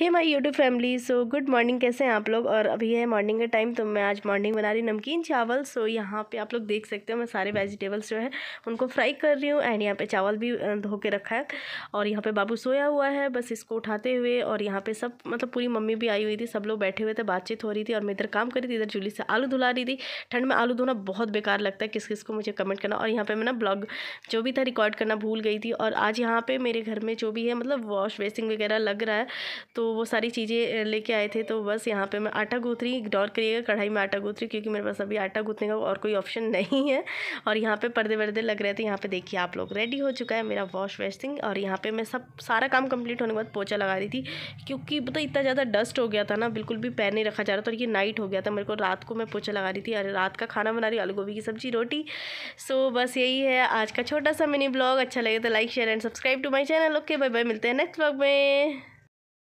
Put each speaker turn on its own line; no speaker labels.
hey my YouTube family so good morning कैसे हैं आप लोग और अभी है मॉर्निंग का टाइम तो मैं आज मॉर्निंग बना रही नमकीन चावल सो so, यहाँ पे आप लोग देख सकते हो मैं सारे वेजिटेबल्स जो है उनको फ्राई कर रही हूँ एंड यहाँ पे चावल भी धो के रखा है और यहाँ पे बाबू सोया हुआ है बस इसको उठाते हुए और यहाँ पे सब मतलब पूरी मम्मी भी आई हुई थी सब लोग बैठे हुए थे बातचीत हो रही थी और मैं इधर काम कर रही थी इधर चूल्ही से आलू धुला रही थी ठंड में आलू धोना बहुत बेकार लगता है किस किस को मुझे कमेंट करना और यहाँ पर मैं ना ब्लॉग जो भी था रिकॉर्ड करना भूल गई थी और आज यहाँ पर मेरे घर में जो भी है मतलब वॉश वेसिंग वगैरह लग रहा है तो वो सारी चीज़ें लेके आए थे तो बस यहाँ पे मैं आटा गूँथ रही इग्नोर करिएगा कढ़ाई में आटा गूँथ रही क्योंकि मेरे पास अभी आटा गूँथने का और कोई ऑप्शन नहीं है और यहाँ पे पर्दे वर्दे लग रहे थे यहाँ पे देखिए आप लोग रेडी हो चुका है मेरा वॉश वेस्टिंग और यहाँ पर मैं सब सारा काम कम्प्लीट होने के बाद पोचा लगा रही थी क्योंकि मतलब इतना ज़्यादा डस्ट हो गया था ना बिल्कुल भी पैर नहीं रखा जा रहा था और ये नाइट हो गया था मेरे को रात को मैं पोचा लगा रही थी अरे रात का खाना बना रही आलू गोभी की सब्जी रोटी सो बस यही है आज का छोटा सा मिनी ब्लॉग अच्छा लगे तो like share and subscribe to my channel okay bye bye मिलते हैं नेक्स्ट ब्लॉग में